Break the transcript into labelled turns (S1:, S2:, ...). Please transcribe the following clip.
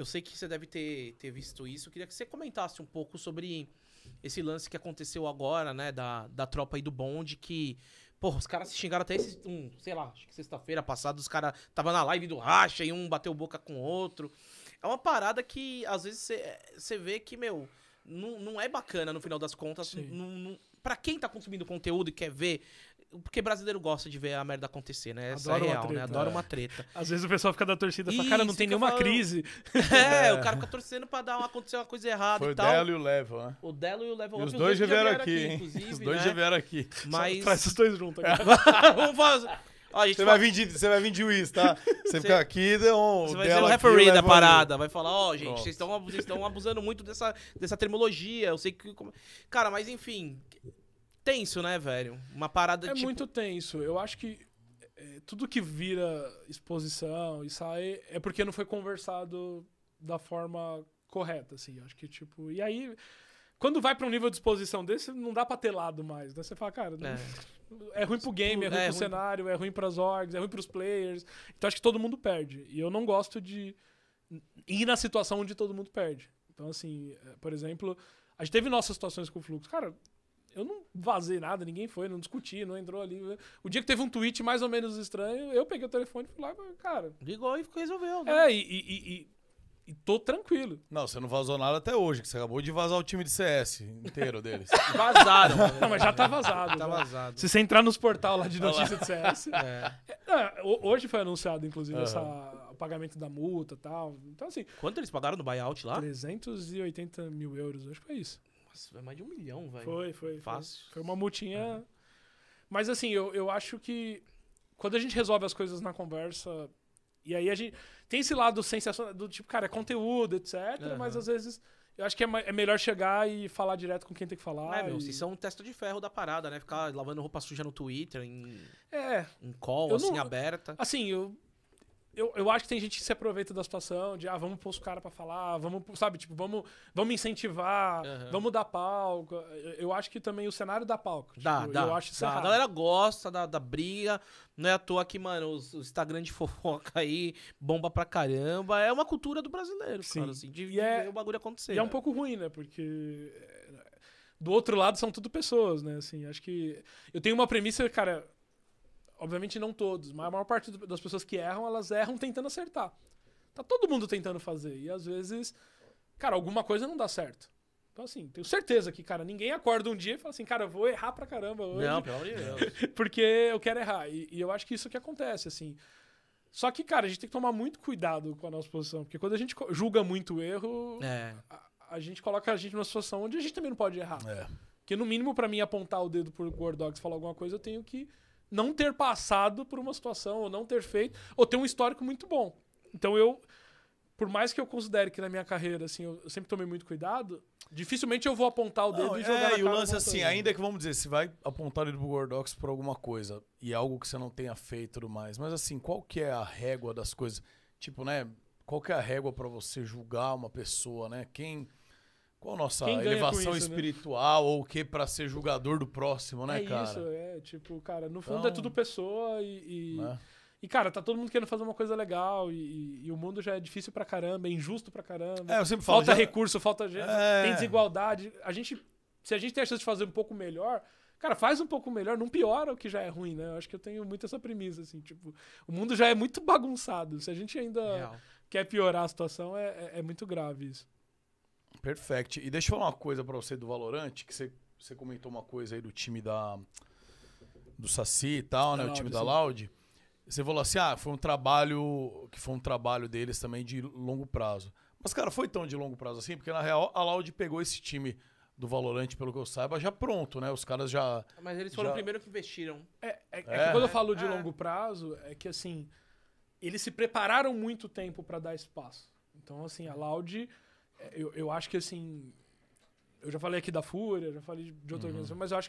S1: Eu sei que você deve ter, ter visto isso. Eu queria que você comentasse um pouco sobre esse lance que aconteceu agora, né? Da, da tropa aí do bonde, que. Porra, os caras se xingaram até esse. Um, sei lá, acho que sexta-feira passada, os caras estavam na live do racha e um bateu boca com o outro. É uma parada que, às vezes, você vê que, meu, não, não é bacana no final das contas. pra quem tá consumindo conteúdo e quer ver porque brasileiro gosta de ver a merda acontecer, né? Essa é Adoro é real, né? é. uma treta. Às vezes o pessoal
S2: fica da torcida e fala, cara, não tem nenhuma falando... crise.
S1: É, é, o cara fica torcendo pra dar uma, acontecer uma coisa errada Foi e tal. O Delo e o Level, né? O Delo e o Level. E os, dois já vieram aqui, aqui Os dois
S3: né? já vieram aqui. Mas... Só traz os dois juntos aqui. Vamos fazer... Ó, você, fala... vai vir de, você vai vir de juiz, tá? Você, fica aqui, deu um. Você vai ser o referee aqui, da parada. Vai falar, ó, oh, gente, vocês
S1: estão abusando muito dessa, dessa terminologia. Eu sei que. Cara, mas enfim, tenso, né, velho? Uma parada É tipo... muito
S2: tenso. Eu acho que é, tudo que vira exposição e sai é porque não foi conversado da forma correta, assim. Eu acho que, tipo. E aí. Quando vai para um nível de exposição desse, não dá pra ter lado mais, né? Você fala, cara, é, é ruim pro game, é ruim é, pro ruim... cenário, é ruim pras orgs, é ruim pros players. Então acho que todo mundo perde. E eu não gosto de ir na situação onde todo mundo perde. Então, assim, é, por exemplo, a gente teve nossas situações com o Fluxo. Cara, eu não vazei nada, ninguém foi, não discuti, não entrou ali. O dia que teve um tweet mais ou menos estranho, eu peguei o telefone e fui lá, cara. Ligou e resolveu, né? É, e, e, e,
S3: e tô tranquilo. Não, você não vazou nada até hoje, que você acabou de vazar o time de CS inteiro deles. Vazaram. não, mas já tá
S2: vazado. Tá já. Né? vazado. Se você entrar
S3: nos portal lá de notícia de CS.
S2: É. é hoje foi anunciado, inclusive, uhum. essa pagamento da multa e tal. Então, assim.
S1: Quanto eles pagaram no buyout lá?
S2: 380 mil euros, acho que foi isso. Nossa, foi mais de um milhão, velho. Foi, foi. Fácil. Foi, foi uma multinha. É. Mas assim, eu, eu acho que quando a gente resolve as coisas na conversa, e aí a gente. Tem esse lado sensacional do tipo, cara, é conteúdo, etc. Uhum. Mas às vezes. Eu acho que é, é, melhor chegar e falar direto com quem tem que falar. É, meu, e... vocês
S1: são um testa de ferro da parada, né? Ficar lavando roupa suja no Twitter, em, é, em call, eu assim, não...
S2: aberta. Assim, eu eu, eu acho que tem gente que se aproveita da situação de, ah, vamos pôr os caras pra falar, vamos, sabe, tipo, vamos, vamos incentivar, uhum. vamos dar palco. Eu acho que também o cenário dá palco. Dá, tipo, dá. Eu acho dá. A
S1: galera gosta da, da briga, não é à toa que, mano, o Instagram de fofoca aí bomba pra caramba. É uma cultura do brasileiro, Sim. cara, assim, de, e é, o bagulho acontecer. E é um né? pouco
S2: ruim, né, porque é, do outro lado são tudo pessoas, né? Assim, acho que eu tenho uma premissa, cara, obviamente não todos, mas a maior parte das pessoas que erram, elas erram tentando acertar. Tá todo mundo tentando fazer. E às vezes, cara, alguma coisa não dá certo. Então, assim, tenho certeza que, cara, ninguém acorda um dia e fala assim, cara, eu vou errar pra caramba hoje. Não, pelo amor de Deus. Porque eu quero errar. E, e, eu acho que isso que acontece, assim. Só que, cara, a gente tem que tomar muito cuidado com a nossa posição. Porque quando a gente julga muito o erro, é. a, a, gente coloca a gente numa situação onde a gente também não pode errar. É. Porque, no mínimo, para mim apontar o dedo pro Gordox e falar alguma coisa, eu tenho que não ter passado por uma situação, ou não ter feito, ou ter um histórico muito bom. Então eu, por mais que eu considere que na minha carreira, assim, eu sempre tomei muito cuidado, dificilmente eu vou apontar o dedo não, e jogar é, e o lance assim, ainda
S3: que vamos dizer, se vai apontar o dedo pro Gordox por alguma coisa, e é algo que você não tenha feito e tudo mais, mas assim, qual que é a régua das coisas? Tipo, né, qual que é a régua para você julgar uma pessoa, né? Quem qual a nossa elevação isso, né? espiritual né? ou o que para ser julgador do próximo, né, é cara? É isso,
S2: é. Tipo, cara, no fundo é então, é tudo pessoa e. e... Né? E, cara, tá todo mundo querendo fazer uma coisa legal e, e, e, o mundo já é difícil pra caramba, é injusto pra caramba. É, eu sempre falo. Falta já... recurso, falta gente, é... tem desigualdade. A gente, se a gente tem a chance de fazer um pouco melhor, cara, faz um pouco melhor, não piora o que já é ruim, né? Eu acho que eu tenho muito essa premissa, assim, tipo, o mundo já é muito bagunçado. Se a gente ainda Real. quer piorar a situação, é, é, é muito grave isso.
S3: Perfeito. E deixa eu falar uma coisa para você do Valorante, que você, você comentou uma coisa aí do time da do Saci e tal, né? o time da Loud. Você falou assim: "Ah, foi um trabalho que foi um trabalho deles também de longo prazo". Mas cara, foi tão de longo prazo assim, porque na real a Loud pegou esse time do Valorante, pelo que eu saiba, já pronto, né? Os caras já Mas eles foram já... o
S1: primeiro que investiram. É, é, é, é que
S3: quando eu falo de é. longo
S2: prazo, é que assim, eles se prepararam muito tempo para dar espaço. Então assim, a Loud é, eu, eu acho que assim. Eu já falei aqui da Fúria, já falei de outra uhum. organização, mas eu acho que